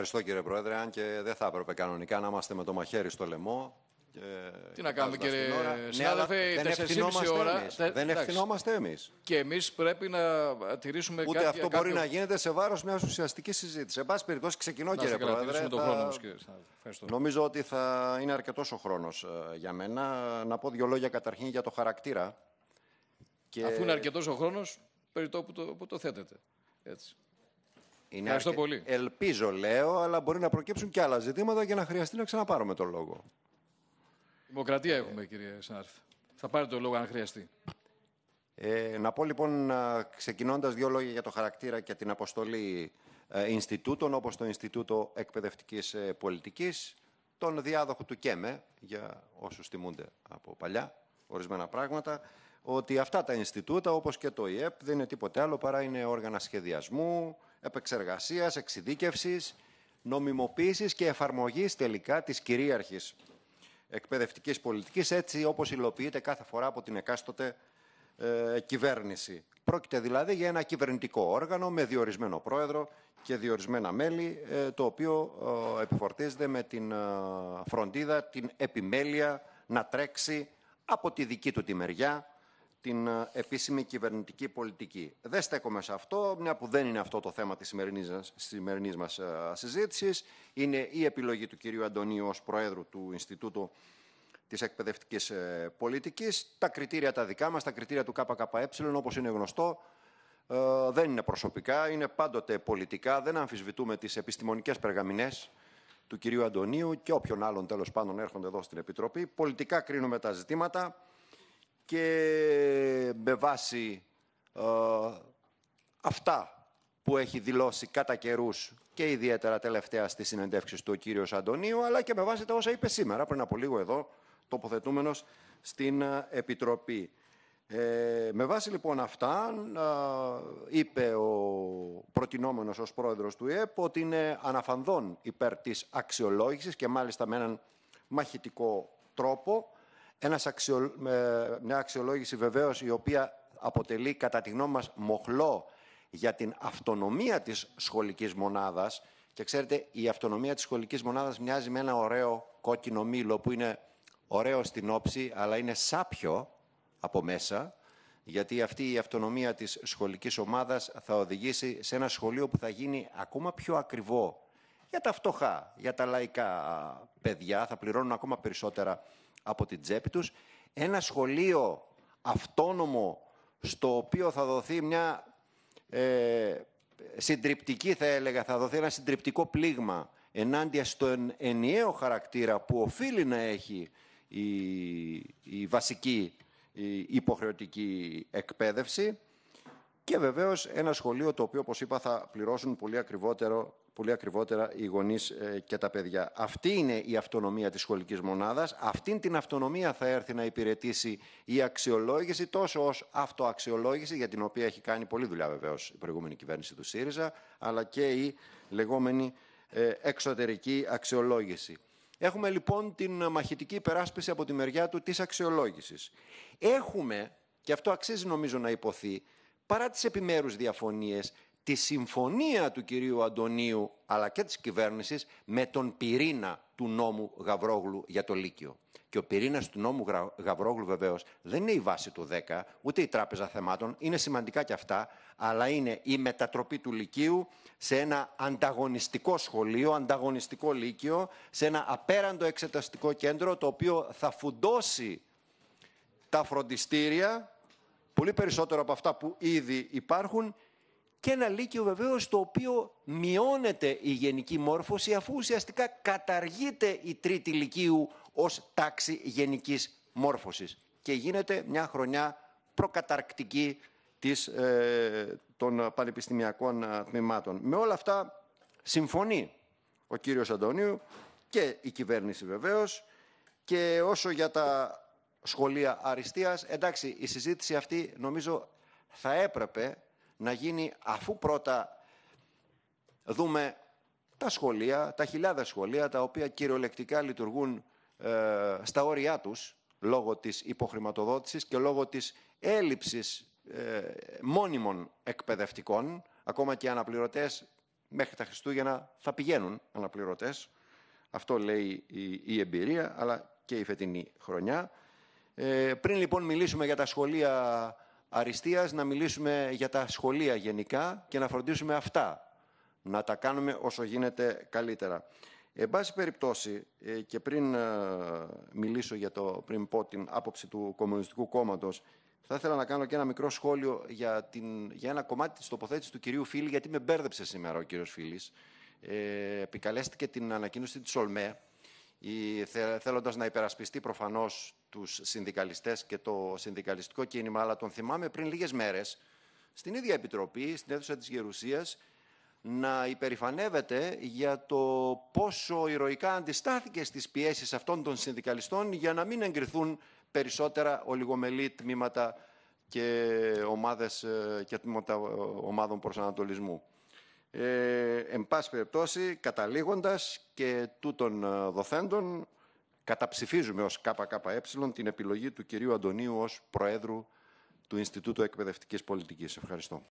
Ευχαριστώ κύριε Πρόεδρε. Αν και δεν θα έπρεπε κανονικά να είμαστε με το μαχαίρι στο λαιμό. Και Τι να κάνουμε κύριε συνάδελφε, ναι, δεν ευθυνόμαστε ώρα... Δεν ευθυνόμαστε εμείς. Και εμείς πρέπει να τηρήσουμε Ούτε αυτό μπορεί να γίνεται σε βάρος μιας ουσιαστικής συζήτησης. Εν πάση περιπτώσει, ξεκινώ να, κύριε καλά, Πρόεδρε. Θα... τον χρόνο μας, κύριε. Νομίζω ότι θα είναι αρκετός ο χρόνος ε, για μένα. Να πω δύο λόγια καταρχήν για το χαρακτήρα. Και... Αφού είναι αρκετός ο χρόνος, περί το που το, που το θέτετε. Έτσι. Είναι Ευχαριστώ αρκε... πολύ. Ελπίζω, λέω, αλλά μπορεί να προκύψουν και άλλα ζητήματα για να χρειαστεί να ξαναπάρουμε τον λόγο. Δημοκρατία έχουμε, κύριε Σνάρθ. Θα πάρετε τον λόγο αν χρειαστεί. Ε, να πω λοιπόν, ξεκινώντας δύο λόγια για το χαρακτήρα και την αποστολή ε, Ινστιτούτων, όπως το Ινστιτούτο Εκπαιδευτικής ε, Πολιτικής, τον διάδοχο του ΚΕΜΕ, για όσους θυμούνται από παλιά, ορισμένα πράγματα, ότι αυτά τα Ινστιτούτα, όπως και το ΙΕΠ, δεν είναι τίποτε άλλο παρά είναι όργανα σχεδιασμού, Επεξεργασίας, εξειδίκευσης, νομιμοποίησης και εφαρμογής τελικά της κυρίαρχης εκπαιδευτικής πολιτικής, έτσι όπως υλοποιείται κάθε φορά από την εκάστοτε ε, κυβέρνηση. Πρόκειται δηλαδή για ένα κυβερνητικό όργανο με διορισμένο πρόεδρο και διορισμένα μέλη, ε, το οποίο ε, επιφορτίζεται με την ε, φροντίδα, την επιμέλεια να τρέξει από τη δική του τη μεριά την ε, επίσημη κυβερνητική πολιτική. Δεν στέκομαι σε αυτό, μια που δεν είναι αυτό το θέμα της σημερινής, σημερινής μας ε, συζήτησης. Είναι η επιλογή του κυρίου Αντωνίου ως Προέδρου του Ινστιτούτου της Εκπαιδευτικής ε, Πολιτικής. Τα κριτήρια τα δικά μας, τα κριτήρια του ΚΚΕ, όπως είναι γνωστό, δεν είναι προσωπικά, είναι πάντοτε πολιτικά. Δεν αμφισβητούμε τις επιστημονικές περγαμηνές του κυρίου Αντωνίου και όποιον άλλον τέλος πάντων έρχονται εδώ στην Επιτροπή. Πολιτικά κρίνουμε τα ζητήματα και με βάση ε, αυτά που έχει δηλώσει κατά καιρούς και ιδιαίτερα τελευταία στη συνεντεύξη του ο κύριος Αντωνίου, αλλά και με βάση τα όσα είπε σήμερα, πριν από λίγο εδώ, τοποθετούμενος στην ε, Επιτροπή. Ε, με βάση λοιπόν αυτά, ε, είπε ο προτινόμενος ως πρόεδρος του ΕΕΠ ότι είναι αναφανδόν υπέρ της αξιολόγησης και μάλιστα με έναν μαχητικό τρόπο ένας αξιολ... Μια αξιολόγηση βεβαίως η οποία αποτελεί κατά τη γνώμη μας μοχλό για την αυτονομία της σχολικής μονάδας και ξέρετε η αυτονομία της σχολικής μονάδας μοιάζει με ένα ωραίο κόκκινο μήλο που είναι ωραίο στην όψη αλλά είναι σάπιο από μέσα γιατί αυτή η αυτονομία της σχολικής ομάδας θα οδηγήσει σε ένα σχολείο που θα γίνει ακόμα πιο ακριβό για τα φτωχά, για τα λαϊκά παιδιά, θα πληρώνουν ακόμα περισσότερα από την τσέπη τους, ένα σχολείο αυτόνομο στο οποίο θα δοθεί μια ε, συντριπτική, θα έλεγα, θα δοθεί ένα συντριπτικό πλήγμα ενάντια στον ενιαίο χαρακτήρα που οφείλει να έχει η, βασική υποχρεωτική εκπαίδευση και βεβαίως ένα σχολείο το οποίο, όπως είπα, θα πληρώσουν πολύ ακριβότερο πολύ ακριβότερα οι γονείς ε, και τα παιδιά. Αυτή είναι η αυτονομία της σχολικής μονάδας. Αυτήν την αυτονομία θα έρθει να υπηρετήσει η αξιολόγηση, τόσο ως αυτοαξιολόγηση, για την οποία έχει κάνει πολλή δουλειά βεβαίως η προηγούμενη κυβέρνηση του ΣΥΡΙΖΑ, αλλά και η λεγόμενη ε, εξωτερική αξιολόγηση. Έχουμε λοιπόν την μαχητική υπεράσπιση από τη μεριά του της αξιολόγησης. Έχουμε, και αυτό αξίζει νομίζω να υποθεί, παρά τις επιμέρους διαφωνίες, τη συμφωνία του κυρίου Αντωνίου αλλά και της κυβέρνησης με τον πυρήνα του νόμου Γαβρόγλου για το Λύκειο. Και ο πυρήνας του νόμου Γαβρόγλου βεβαίως δεν είναι η βάση του 10, ούτε η Τράπεζα Θεμάτων, είναι σημαντικά και αυτά, αλλά είναι η μετατροπή του Λυκείου σε ένα ανταγωνιστικό σχολείο, ανταγωνιστικό Λύκειο, σε ένα απέραντο εξεταστικό κέντρο το οποίο θα φουντώσει τα φροντιστήρια πολύ περισσότερο από αυτά που ήδη υπάρχουν και ένα λύκειο βεβαίως το οποίο μειώνεται η γενική μόρφωση αφού ουσιαστικά καταργείται η τρίτη λυκείου ως τάξη γενικής μόρφωσης και γίνεται μια χρονιά προκαταρκτική της, ε, των πανεπιστημιακών ε, τμήματων. Με όλα αυτά συμφωνεί ο κύριος Αντωνίου και η κυβέρνηση βεβαίως και όσο για τα σχολεία αριστείας, εντάξει η συζήτηση αυτή νομίζω θα έπρεπε να γίνει αφού πρώτα δούμε τα σχολεία, τα χιλιάδες σχολεία, τα οποία κυριολεκτικά λειτουργούν ε, στα όρια τους, λόγω της υποχρηματοδότησης και λόγω της έλλειψης ε, μόνιμων εκπαιδευτικών, ακόμα και αναπληρωτές μέχρι τα Χριστούγεννα θα πηγαίνουν αναπληρωτές. Αυτό λέει η, η εμπειρία, αλλά και η φετινή χρονιά. Ε, πριν λοιπόν μιλήσουμε για τα σχολεία αριστείας να μιλήσουμε για τα σχολεία γενικά και να φροντίσουμε αυτά, να τα κάνουμε όσο γίνεται καλύτερα. Εν πάση περιπτώσει, ε, και πριν ε, μιλήσω για το, πριν πω την άποψη του Κομμουνιστικού κόμματος, θα ήθελα να κάνω και ένα μικρό σχόλιο για, την, για ένα κομμάτι της τοποθέτησης του κυρίου Φίλη, γιατί με μπέρδεψε σήμερα ο κύριος Φίλης. Ε, επικαλέστηκε την ανακοίνωση της ΟΛΜΕ, θέλοντας να υπερασπιστεί προφανώς τους συνδικαλιστές και το συνδικαλιστικό κίνημα, αλλά τον θυμάμαι πριν λίγες μέρες στην ίδια Επιτροπή, στην αίθουσα της Γερουσίας, να υπερηφανεύεται για το πόσο ηρωικά αντιστάθηκε στις πιέσεις αυτών των συνδικαλιστών για να μην εγκριθούν περισσότερα ολιγομελή τμήματα και, ομάδες, ε, και τμήματα ε, ομάδων προσανατολισμού. Ε, εν πάση περιπτώσει, καταλήγοντας και τούτων ε, δοθέντων, καταψηφίζουμε ως ΚΚΕ την επιλογή του κυρίου Αντωνίου ως Προέδρου του Ινστιτούτου Εκπαιδευτικής Πολιτικής. Ευχαριστώ.